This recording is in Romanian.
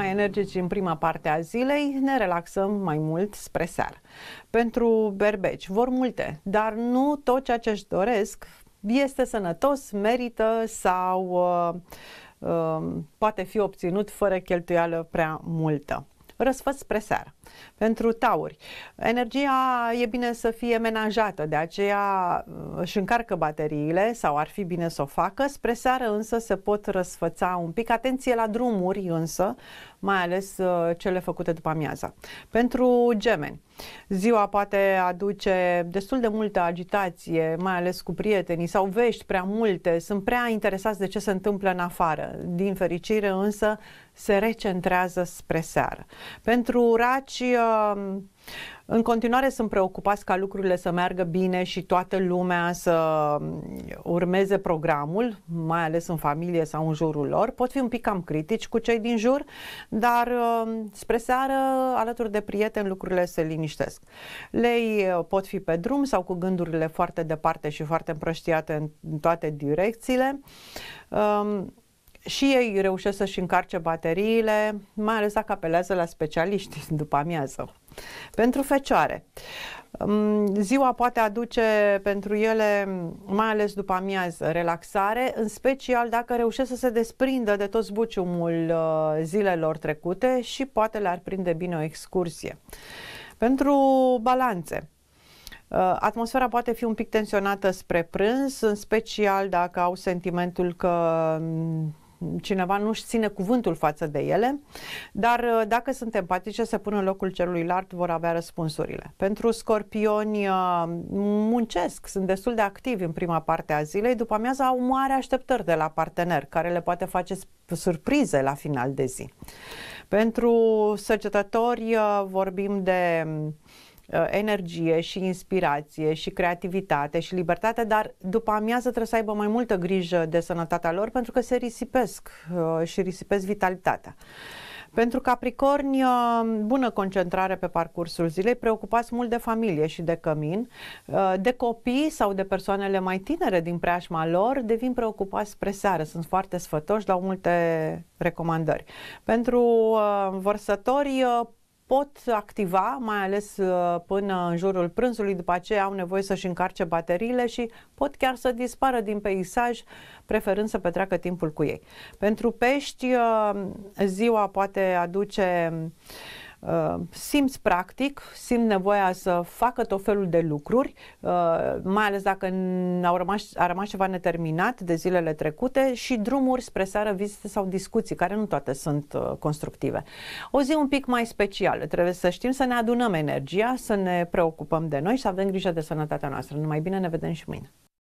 mai energici în prima parte a zilei, ne relaxăm mai mult spre seară. Pentru berbeci vor multe, dar nu tot ceea ce își doresc este sănătos, merită sau uh, uh, poate fi obținut fără cheltuială prea multă răsfăț spre seară. Pentru tauri, energia e bine să fie menajată, de aceea uh, își încarcă bateriile sau ar fi bine să o facă. Spre seară însă se pot răsfăța un pic. Atenție la drumuri însă, mai ales uh, cele făcute după amiaza. Pentru gemeni, ziua poate aduce destul de multă agitație, mai ales cu prietenii sau vești prea multe, sunt prea interesați de ce se întâmplă în afară. Din fericire însă se recentrează spre seară. Pentru raci, um, în continuare sunt preocupați ca lucrurile să meargă bine și toată lumea să um, urmeze programul, mai ales în familie sau în jurul lor. Pot fi un pic cam critici cu cei din jur, dar um, spre seară, alături de prieteni, lucrurile se liniștesc. Lei uh, pot fi pe drum sau cu gândurile foarte departe și foarte împrăștiate în toate direcțiile și ei reușesc să-și încarce bateriile, mai ales dacă apelează la specialiști după amiază. Pentru fecioare, mm, ziua poate aduce pentru ele, mai ales după amiază, relaxare, în special dacă reușesc să se desprindă de tot zbuciumul uh, zilelor trecute și poate le-ar prinde bine o excursie. Pentru balanțe, uh, Atmosfera poate fi un pic tensionată spre prânz, în special dacă au sentimentul că mm, cineva nu-și ține cuvântul față de ele, dar uh, dacă sunt empatice, se pun în locul celuilalt, vor avea răspunsurile. Pentru scorpioni uh, muncesc, sunt destul de activi în prima parte a zilei, după amiază au mare așteptări de la partener, care le poate face surprize la final de zi. Pentru săgetători uh, vorbim de Uh, energie și inspirație și creativitate și libertate, dar după amiază trebuie să aibă mai multă grijă de sănătatea lor pentru că se risipesc uh, și risipesc vitalitatea. Pentru Capricorni, uh, bună concentrare pe parcursul zilei, preocupați mult de familie și de cămin, de copii sau de persoanele mai tinere din preajma lor, devin preocupați spre seară, sunt foarte sfătoși, dau multe recomandări. Pentru vărsători, pot activa, mai ales uh, până în jurul prânzului, după aceea au nevoie să-și încarce bateriile și pot chiar să dispară din peisaj, preferând să petreacă timpul cu ei. Pentru pești, uh, ziua poate aduce Uh, simți practic, simt nevoia să facă tot felul de lucruri, uh, mai ales dacă au rămas, a rămas ceva neterminat de zilele trecute și drumuri spre seară, vizite sau discuții, care nu toate sunt uh, constructive. O zi un pic mai specială, trebuie să știm să ne adunăm energia, să ne preocupăm de noi și să avem grijă de sănătatea noastră. Numai bine ne vedem și mâine!